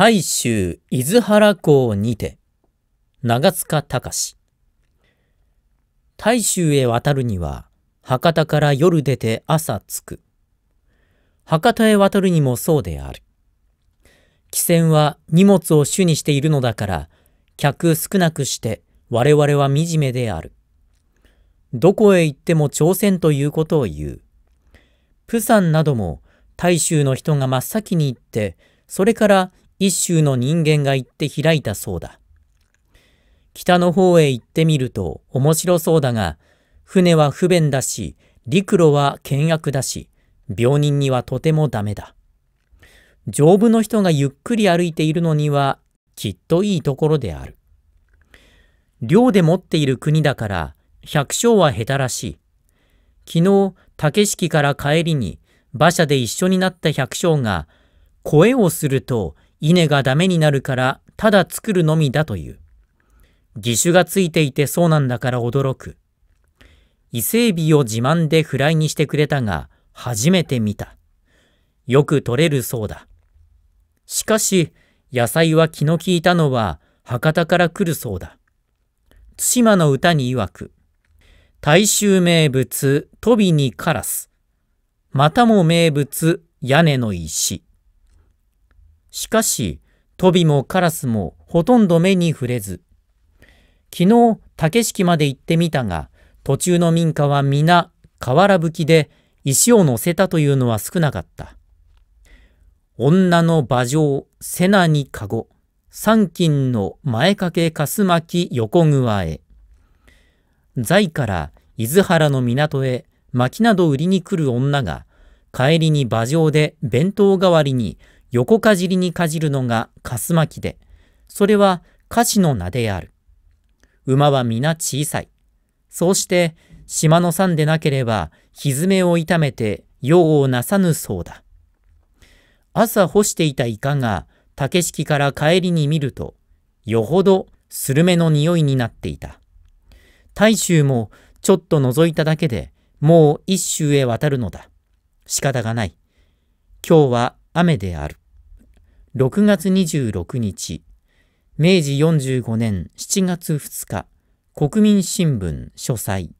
大衆伊豆原港にて長塚隆大衆へ渡るには博多から夜出て朝着く博多へ渡るにもそうである汽船は荷物を主にしているのだから客少なくして我々は惨めであるどこへ行っても朝鮮ということを言うプサンなども大衆の人が真っ先に行ってそれから一州の人間が行って開いたそうだ。北の方へ行ってみると面白そうだが、船は不便だし、陸路は険悪だし、病人にはとてもダメだ。丈夫の人がゆっくり歩いているのにはきっといいところである。寮で持っている国だから百姓は下手らしい。昨日、竹敷から帰りに馬車で一緒になった百姓が声をすると稲がダメになるからただ作るのみだという。義手がついていてそうなんだから驚く。伊勢海老を自慢でフライにしてくれたが、初めて見た。よく取れるそうだ。しかし、野菜は気の利いたのは博多から来るそうだ。対馬の歌に曰く、大衆名物、飛びにカラス。またも名物、屋根の石。しかし、トビもカラスもほとんど目に触れず、昨日、竹敷まで行ってみたが、途中の民家は皆、瓦ぶきで石を乗せたというのは少なかった。女の馬上、瀬名に籠、三金の前掛けかす巻き横具合へ。在から伊豆原の港へ薪など売りに来る女が、帰りに馬上で弁当代わりに横かじりにかじるのがかす巻きで、それは歌詞の名である。馬は皆小さい。そうして島の山でなければ、ひめを痛めて用をなさぬそうだ。朝干していたイカが竹敷から帰りに見ると、よほどスルメの匂いになっていた。大衆もちょっと覗いただけでもう一周へ渡るのだ。仕方がない。今日は雨である。6月26日、明治45年7月2日、国民新聞書斎。